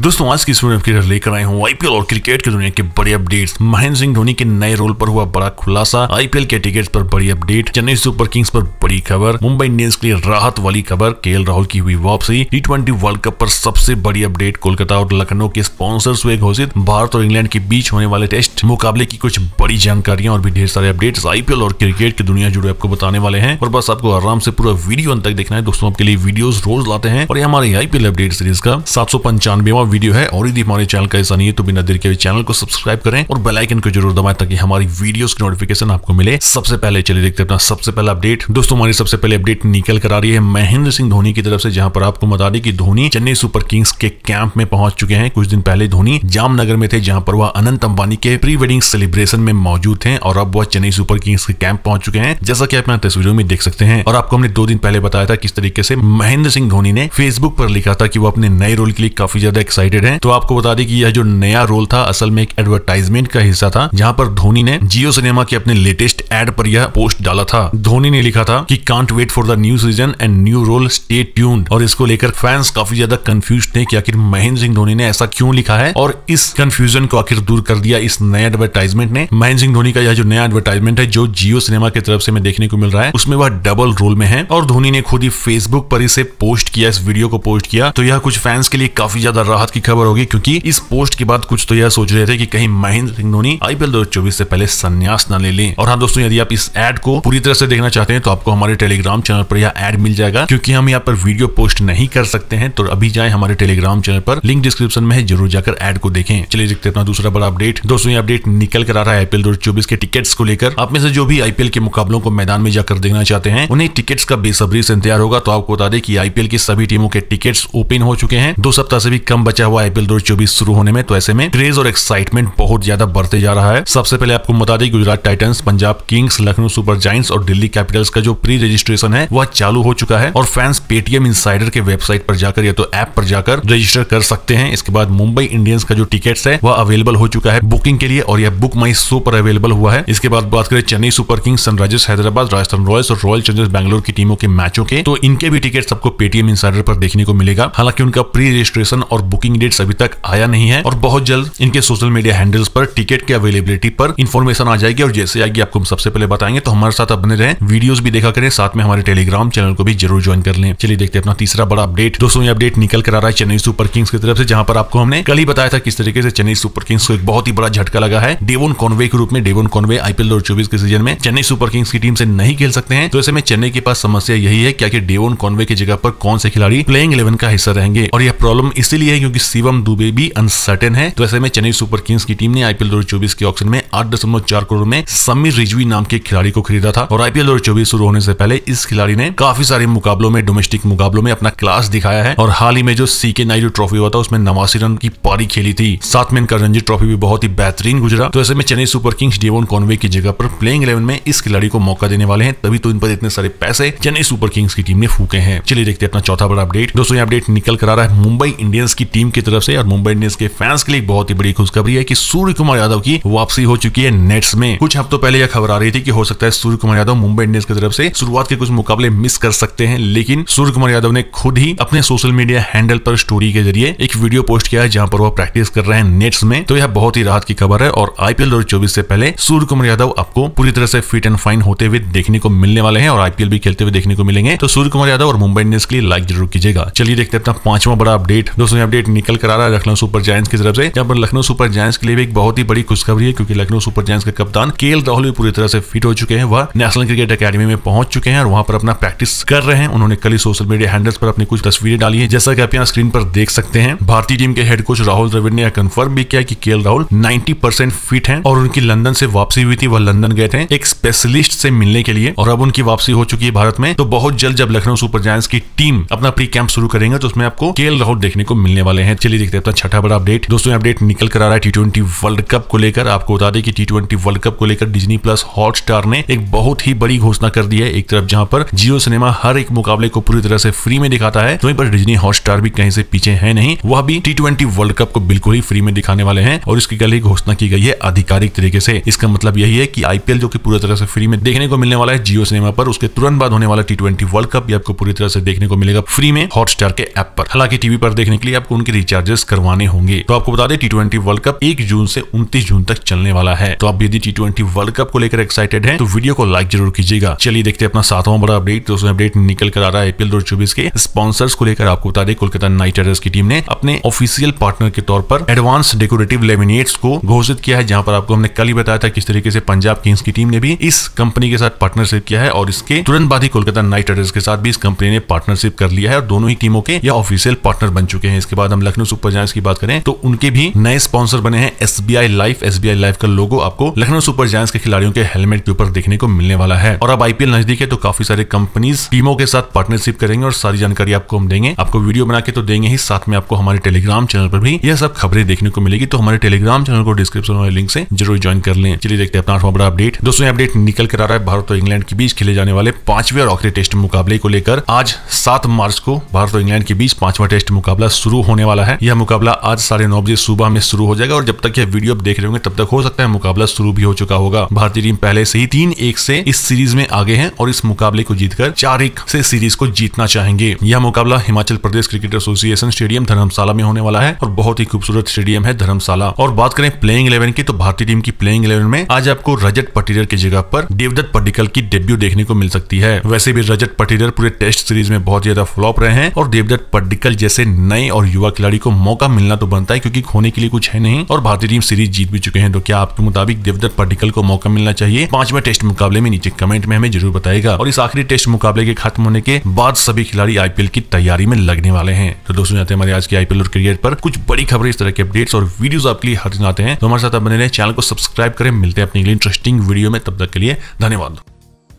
दोस्तों आज की आपके लिए लेकर आए हूँ आईपीएल और क्रिकेट की दुनिया के बड़े अपडेट्स महेंद्र सिंह धोनी के नए रोल पर हुआ बड़ा खुलासा आईपीएल के टिकट पर बड़ी अपडेट चेन्नई सुपर किंग्स पर बड़ी खबर मुंबई इंडियंस के लिए राहत वाली खबर के राहुल की हुई वापसी टी ट्वेंटी वर्ल्ड कप पर सबसे बड़ी अपडेट कोलकाता और लखनऊ के स्पॉन्सर्स हुए घोषित भारत और इंग्लैंड के बीच होने वाले टेस्ट मुकाबले की कुछ बड़ी जानकारियां और भी ढेर सारे अपडेट्स आईपीएल और क्रिकेट की दुनिया जुड़े आपको बताने वाले हैं और बस आपको आराम से पूरा वीडियो अंत तक देखना है दोस्तों आपके लिए वीडियो रोज लाते हैं और ये हमारे आईपीएल अपडेट सीरीज का सात सौ पंचानवे हुआ वीडियो है और यदि हमारे चैनल का ऐसा नहीं है तो बिना देर के चैनल को सब्सक्राइब करें और बेलाइकन को जरूर दबाएं ताकि हमारी वीडियोस की नोटिफिकेशन आपको मिले सबसे पहले चलिए देखते अपना सबसे पहला अपडेट दोस्तों हमारी सबसे पहले अपडेट निकल कर आ रही है महेंद्र सिंह धोनी की तरफ से जहां पर आपको बता दें कि धोनी चेन्नई सुपर किंग्स के कैंप में पहुंच चुके हैं कुछ दिन पहले धोनी जामनगर में थे जहां पर वह अनंत अंबानी के प्री वेडिंग सेलिब्रेशन में मौजूद थे और अब वह चेन्नई सुपर किंग्स के कैंप पहुंच चुके हैं जैसा कि आप यहाँ तस्वीरों में देख सकते हैं और आपको हमने दो दिन पहले बताया था किस तरीके से महेंद्र सिंह धोनी ने फेसबुक पर लिखा था कि वो अपने नए रोल के लिए काफी ज्यादा एक्साइटेड हैं तो आपको बता दें कि यह जो नया रोल था असल में एक एडवर्टाइजमेंट का हिस्सा था जहां पर धोनी ने जियो सिनेमा के अपने लेटेस्ट एड पर यह पोस्ट डाला था धोनी ने लिखा था कि can't wait for the new season and new role stay tuned और इसको लेकर फैंस काफी ज्यादा कंफ्यूज थे कि आखिर महेंद्र सिंह धोनी ने ऐसा क्यों लिखा है और इस कंफ्यूजन को आखिर दूर कर दिया इस नए एडवर्टाइजमेंट ने महेंद्र सिंह धोनी का यह जो नया एडवर्टाइजमेंट है जो जियो सिनेमा की तरफ से मैं देखने को मिल रहा है उसमें वह डबल रोल में है और धोनी ने खुद ही फेसबुक पर इसे पोस्ट किया इस वीडियो को पोस्ट किया तो यह कुछ फैंस के लिए काफी ज्यादा राहत की खबर होगी क्योंकि इस पोस्ट के बाद कुछ तो यह सोच रहे थे कि कहीं महेंद्र सिंह धोनी आईपीएल दो से पहले संन्यास न ले लें और हाँ दोस्तों दोस्तों यदि आप इस एड को पूरी तरह से देखना चाहते हैं तो आपको हमारे टेलीग्राम चैनल पर यह एड मिल जाएगा क्योंकि हम यहाँ पर वीडियो पोस्ट नहीं कर सकते हैं तो अभी जाए हमारे टेलीग्राम चैनल पर लिंक डिस्क्रिप्शन में है जरूर जाकर एड को देखें चलिए देखते अपना दूसरा बड़ा अपडेट दोस्तों ये अपडेट निकल कर आ रहा है आईपीएल दो के टिकट्स को लेकर आप में से जो भी आईपीएल के मुकाबलों को मैदान में जाकर देखना चाहते हैं उन्हें टिकट्स का बेसब्री से इंतजार होगा तो आपको बता दें कि आईपीएल की सभी टीमों के टिकट्स ओपन हो चुके हैं दो सप्ताह से भी कम बचा हुआ आईपीएल दो शुरू होने में तो ऐसे में क्रेज और एक्साइटमेंट बहुत ज्यादा बढ़ते जा रहा है सबसे पहले आपको बता दें Gujarat Titans Punjab Kings Lucknow Super Giants और दिल्ली कैपिटल्स का जो प्री रजिस्ट्रेशन है वह चालू हो चुका है और फैंस पेटीएम इन के वेबसाइट पर जाकर या तो ऐप पर जाकर रजिस्टर कर सकते हैं इसके बाद मुंबई इंडियंस का जो टिकट है वह अवेलेबल हो चुका है बुकिंग के लिए और यह बुक माई शो पर अवेलेबल हुआ है इसके बाद बात करें Chennai Super Kings Sunrisers Hyderabad Rajasthan Royals और रॉयल चैलेंजर्स बैंगलोर की टीमों के मैचों के तो इनके भी टिकट सबको पेटीएम इन पर देखने को मिलेगा हालांकि उनका प्री रजिस्ट्रेशन और बुकिंग डेट्स अभी तक आया नहीं है और बहुत जल्द इनके सोशल मीडिया हैंडल्स पर टिकट के अवेलेबिलिटी पर इन्फॉर्मेशन आ जाएगी और जैसे आएगी आपको हम सबसे सबसे पहले बताएंगे तो हमारे साथ अपने रहें वीडियोस भी देखा करें साथ में हमारे टेलीग्राम चैनल को भी जरूर ज्वाइन कर लें चलिए देखते हैं अपना तीसरा बड़ा अपडेट दोस्तों ये अपडेट निकल कर आ रहा है चेन्नई सुपर किंग्स की तरफ से जहां पर आपको हमने कल ही बताया था किस तरीके से चेन्नई सुपर किंग्स को एक बहुत ही बड़ा झटका लगा है डेवन कॉन्वे के रूप में डेवन कॉन्वे आईपीएल दो चौबीस के सीजन में चेन्नई सुपर किंग्स की टीम से नहीं खेल सकते हैं तो ऐसे में चेन्नई के पास समस्या यही है क्या की डेवन कॉन्वे की जगह पर कौन से खिलाड़ी प्लेइंग इलेवन का हिस्सा रहेंगे और यह प्रॉब्लम इसीलिए है क्योंकि शिवम दुबे भी अनसर्टेन है तो ऐसे में चेन्नई सुपर किंग्स की टीम ने आईपीएल दो चौबीस के ऑप्शन में आठ दशमलव चार करोड़ में समीर रिजवी नाम के खिलाड़ी को खरीदा था और आईपीएल दो हजार शुरू होने से पहले इस खिलाड़ी ने काफी सारे मुकाबलों में डोमेस्टिक मुकाबलों में अपना क्लास दिखाया है और हाल ही में जो सीके नायडू ट्रॉफी हुआ था उसमें नवासी रन की पारी खेली थी साथ में इनका रणजी ट्रॉफी भी बहुत ही बेहतरीन गुजरा तो ऐसे में Chennai Super Kings Devon Conway की जगह पर प्लेइंग इलेवन में इस खिलाड़ी को मौका देने वाले हैं तभी तो इन पर इतने सारे पैसे चेन्नई सुपर किंग्स की टीम ने फूके हैं चलिए देखते हैं अपना चौथा बड़ा अपडेट दोस्तों ये अपडेट निकल कर आ रहा है मुंबई इंडियंस की टीम की तरफ से और मुंबई इंडियंस के फैंस के लिए बहुत ही बड़ी खुशखबरी है की सूर्य कुमार यादव की वापसी हो चुकी है नेट्स में कुछ हफ्तों पहले यह खबर आ और थी कि हो सकता है सूर्य कुमार यादव मुंबई इंडियंस की तरफ से शुरुआत के कुछ मुकाबले मिस कर सकते हैं लेकिन सूर्य कुमार यादव ने खुद ही अपने सोशल मीडिया हैंडल पर स्टोरी के जरिए एक वीडियो पोस्ट किया है जहां पर वो प्रैक्टिस कर रहे हैं नेट्स में तो यह बहुत ही राहत की खबर है और आईपीएल दो चौबीस से पहले सूर्य कुमार यादव आपको पूरी तरह से फिट एंड फाइन होते हुए देखने को मिलने वाले हैं और आईपीएल भी खेलते हुए देखने को मिलेंगे तो सूर्य कुमार यादव और मुंबई इंडियंस के लिए लाइक जरूर कीजिएगा चलिए देखते हैं अपना पांचवा बड़ा अपडेट दोस्तों अपडेट निकल कर आ रहा है लखनऊ सुपर जायंट्स की तरफ से जहां पर लखनऊ सुपर जायंट्स के लिए भी एक बहुत ही बड़ी खुशखबरी है क्योंकि लखनऊ सुपर जायंट्स का कप्तान के राहुल भी पूरी तरह तरह से फिट हो चुके हैं वह नेशनल क्रिकेट अकेडमी में पहुंच चुके हैं और वहां पर अपना प्रैक्टिस कर रहे हैं उन्होंने कल ही सोशल मीडिया हैंडल्स पर अपनी कुछ तस्वीरें डाली है जैसा की आप यहाँ स्क्रीन पर देख सकते हैं भारतीय टीम के हेड कोच राहुल द्रविड़ ने कंफर्म भी किया की के राहुल नाइन्टी फिट है और उनकी लंदन से वापसी हुई थी वह लंदन गए थे एक स्पेशलिस्ट से मिलने के लिए और अब उनकी वापसी हो चुकी है भारत में तो बहुत जल्द जब लखनऊ सुपर जायंट्स की टीम अपना प्री कैंप शुरू करेंगे तो उसमें आपको के राहुल देखने को मिलने वाले हैं चलिए देखते हैं अपना छठा बड़ा अपडेट दोस्तों अपडेट निकल कर आ रहा है टी वर्ल्ड कप को लेकर आपको बता दें कि टी वर्ल्ड कप को लेकर डिजनी प्लस हॉटस्टार ने एक बहुत ही बड़ी घोषणा कर दी है एक तरफ जहां पर जियो सिनेमा हर एक मुकाबले को पूरी तरह से फ्री में दिखाता है वहीं पर डिजनी हॉटस्टार भी कहीं से पीछे है नहीं वह भी टी ट्वेंटी वर्ल्ड कप को बिल्कुल ही फ्री में दिखाने वाले हैं और इसकी कल ही घोषणा की गई है आधिकारिक तरीके से इसका मतलब यही है कि आईपीएल जो कि पूरी तरह से फ्री में देखने को मिलने वाला है जियो सिनेमा पर उसके तुरंत बाद होने वाला टी ट्वेंटी वर्ल्ड कप भी आपको पूरी तरह से देखने को मिलेगा फ्री में हॉटस्टार के ऐप पर हालांकि टीवी पर देखने के लिए आपको उनके रिचार्जेस करवाने होंगे तो आपको बता दें टी वर्ल्ड कप एक जून से उनतीस जून तक चलने वाला है तो आप यदि टी वर्ल्ड कप को लेकर एक्साइटेड है तो वीडियो को लाइक जरूर कीजिएगा चलिए देखते अपना सातवां बड़ा अपडेट दोस्तों अपडेट निकल कर आ रहा है आईपीएल दो के स्पॉन्सर्स को लेकर आपको बता दें कोलकाता नाइट राइडर्स की टीम ने अपने ऑफिशियल पार्टनर के तौर पर एडवांस डेकोरेटिव लेमिनेट्स को घोषित किया है जहां पर आपको हमने कल ही बताया था किस तरीके से पंजाब किंग्स की टीम ने भी इस कंपनी के साथ पार्टनरशिप किया है और इसके तुरंत बाद ही कोलकाता नाइट राइडर्स के साथ भी इस कंपनी ने पार्टनरशिप कर लिया है और दोनों ही टीमों के या ऑफिशियल पार्टनर बन चुके हैं इसके बाद हम लखनऊ सुपर जायंट्स की बात करें तो उनके भी नए स्पॉन्सर बने हैं एसबीआई लाइफ एसबीआई लाइफ का लोगो आपको लखनऊ सुपर जायंट्स के खिलाड़ियों के हेलमेट के ऊपर देखने को मिलने वाला है और अब आईपीएल नजदीक है तो काफी सारी कंपनीज टीमों के साथ पार्टनरशिप करेंगे और सारी जानकारी आपको हम देंगे आपको वीडियो बना के तो देंगे ही साथ में आपको हमारे टेलीग्राम चैनल पर भी यह सब खबरें देखने को मिलेगी तो हमारे टेलीग्राम चैनल को डिस्क्रिप्शन वाले लिंक से जरूर ज्वाइन कर लें चलिए देखते हैं अपना बड़ा अपडेट दोस्तों अपडेट निकल कर आ रहा है भारत और इंग्लैंड के बीच खेले जाने वाले पांचवे और आखिरी टेस्ट मुकाबले को लेकर आज सात मार्च को भारत और इंग्लैंड के बीच पांचवा टेस्ट मुकाबला शुरू होने वाला है यह मुकाबला आज साढ़े नौ बजे सुबह में शुरू हो जाएगा और जब तक यह वीडियो आप देख रहे होंगे तब तक हो सकता है मुकाबला शुरू भी हो चुका होगा भारतीय टीम पहले से ही तीन एक से इस सीरीज में आगे हैं और इस मुकाबले को जीतकर चार एक से सीरीज को जीतना चाहेंगे यह मुकाबला Himachal Pradesh cricket association stadium Dharamshala में होने वाला है और बहुत ही खूबसूरत स्टेडियम है धर्मशाला और बात करें प्लेइंग इलेवन की तो भारतीय टीम की प्लेइंग इलेवन में आज आपको रजत पटीरर की जगह पर देवदत्त पटिकल की डेब्यू देखने को मिल सकती है वैसे भी रजत पटीरर पूरे टेस्ट सीरीज में बहुत ज्यादा फ्लॉप रहे हैं और देवदत्त पटिकल जैसे नए और युवा खिलाड़ी को मौका मिलना तो बनता है क्योंकि खोने के लिए कुछ है नहीं और भारतीय टीम सीरीज जीत भी चुके हैं तो क्या आपके मुताबिक देवदत्त पटिकल को मौका मिलना चाहिए चाहिए पांचवे टेस्ट मुकाबले में नीचे कमेंट में हमें जरूर बताएगा और इस आखिरी टेस्ट मुकाबले के खत्म होने के बाद सभी खिलाड़ी आईपीएल की तैयारी में लगने वाले हैं तो दोस्तों जाते हैं हमारे आज की आईपीएल और क्रिकेट पर कुछ बड़ी खबरें इस तरह के अपडेट्स और वीडियो आपके लिए दिन आते हैं तो हमारे साथ बने रहे चैनल को सब्सक्राइब करें मिलते हैं अपने इंटरेस्टिंग वीडियो में तब तक के लिए धन्यवाद